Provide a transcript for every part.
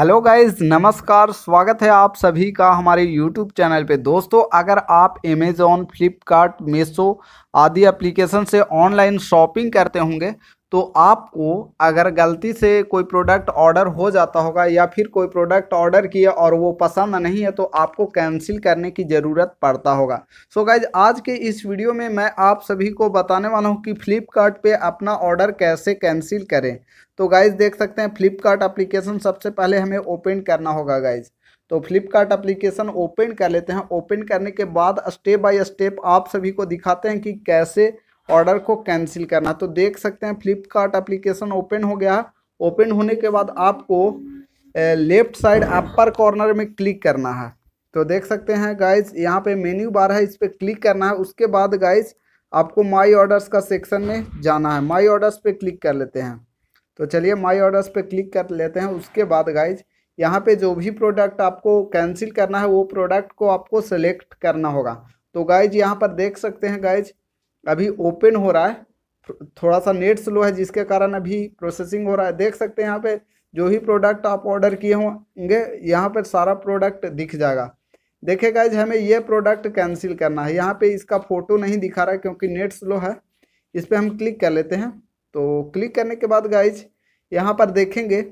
hello guys नमस्कार स्वागत है आप सभी का हमारे यूट्यूब चैनल पे दोस्तों अगर आप अमेज़ोन फ्लिपकार्ट मेसो आदि एप्लीकेशन से ऑनलाइन शॉपिंग करते होंगे तो आपको अगर गलती से कोई प्रोडक्ट ऑर्डर हो जाता होगा या फिर कोई प्रोडक्ट ऑर्डर किया और वो पसंद नहीं है तो आपको कैंसिल करने की ज़रूरत पड़ता होगा सो so गाइज आज के इस वीडियो में मैं आप सभी को बताने वाला हूँ कि फ्लिपकार्ट पे अपना ऑर्डर कैसे कैंसिल करें तो गाइज देख सकते हैं फ्लिपकार्ट अप्लीकेशन सबसे पहले हमें ओपन करना होगा गाइज़ तो फ्लिपकार्ट अप्लीकेशन ओपन कर लेते हैं ओपन करने के बाद स्टेप बाय स्टेप आप सभी को दिखाते हैं कि कैसे ऑर्डर को कैंसिल करना तो देख सकते हैं फ्लिपकार्ट एप्लीकेशन ओपन हो गया ओपन होने के बाद आपको लेफ्ट साइड अपर कॉर्नर में क्लिक करना है तो देख सकते हैं गाइज यहाँ पे मेन्यू बार है इस पर क्लिक करना है उसके बाद गाइज आपको माई ऑर्डर्स का सेक्शन में जाना है माई ऑर्डर्स पे क्लिक कर लेते हैं तो चलिए माई ऑर्डर्स पे क्लिक कर लेते हैं उसके बाद गाइज यहाँ पे जो भी प्रोडक्ट आपको कैंसिल करना है वो प्रोडक्ट को आपको सेलेक्ट करना होगा तो गाइज यहाँ पर देख सकते हैं गाइज अभी ओपन हो रहा है थोड़ा सा नेट स्लो है जिसके कारण अभी प्रोसेसिंग हो रहा है देख सकते हैं यहाँ पे जो ही प्रोडक्ट आप ऑर्डर किए होंगे यहाँ पर सारा प्रोडक्ट दिख जाएगा देखे गाइज हमें यह प्रोडक्ट कैंसिल करना है यहाँ पे इसका फ़ोटो नहीं दिखा रहा है क्योंकि नेट स्लो है इस पर हम क्लिक कर लेते हैं तो क्लिक करने के बाद गाइज यहाँ पर देखेंगे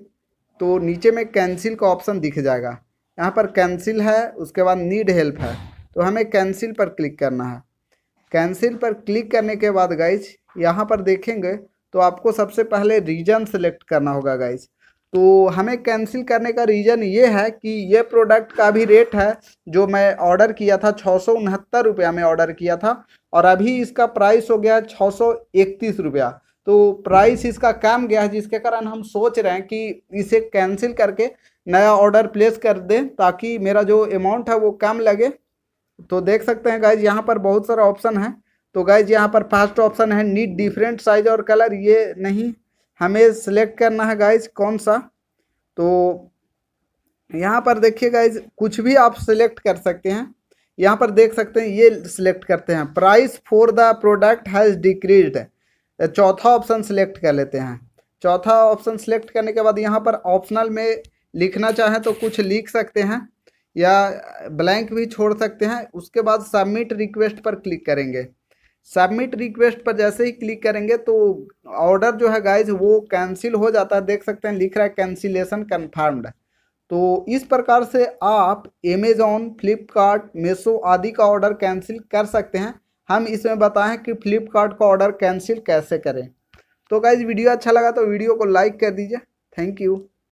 तो नीचे में कैंसिल का ऑप्शन दिख जाएगा यहाँ पर कैंसिल है उसके बाद नीड हेल्प है तो हमें कैंसिल पर क्लिक करना है कैंसिल पर क्लिक करने के बाद गाइज यहाँ पर देखेंगे तो आपको सबसे पहले रीजन सेलेक्ट करना होगा गाइज तो हमें कैंसिल करने का रीज़न ये है कि ये प्रोडक्ट का भी रेट है जो मैं ऑर्डर किया था छः सौ उनहत्तर रुपया में ऑर्डर किया था और अभी इसका प्राइस हो गया छः सौ इकतीस रुपया तो प्राइस इसका कम गया है जिसके कारण हम सोच रहे हैं कि इसे कैंसिल करके नया ऑर्डर प्लेस कर दें ताकि मेरा जो अमाउंट है वो कम लगे तो देख सकते हैं गाइज यहाँ पर बहुत सारा ऑप्शन है तो गाइज यहाँ पर फर्स्ट ऑप्शन है नीट डिफरेंट साइज और कलर ये नहीं हमें सेलेक्ट करना है गाइज कौन सा तो यहाँ पर देखिए गाइज कुछ भी आप सिलेक्ट कर सकते हैं यहाँ पर देख सकते हैं ये सिलेक्ट करते हैं price for the product has decrease चौथा ऑप्शन सेलेक्ट कर लेते हैं चौथा ऑप्शन सेलेक्ट करने के बाद यहाँ पर ऑप्शनल में लिखना चाहें तो कुछ लिख सकते हैं या ब्लैंक भी छोड़ सकते हैं उसके बाद सबमिट रिक्वेस्ट पर क्लिक करेंगे सबमिट रिक्वेस्ट पर जैसे ही क्लिक करेंगे तो ऑर्डर जो है गाइज वो कैंसिल हो जाता है देख सकते हैं लिख रहा है कैंसिलेशन कन्फर्म्ड तो इस प्रकार से आप अमेज़ॉन फ्लिपकार्ट मेसो आदि का ऑर्डर कैंसिल कर सकते हैं हम इसमें बताएं कि फ्लिपकार्ट का ऑर्डर कैंसिल कैसे करें तो गाइज वीडियो अच्छा लगा तो वीडियो को लाइक कर दीजिए थैंक यू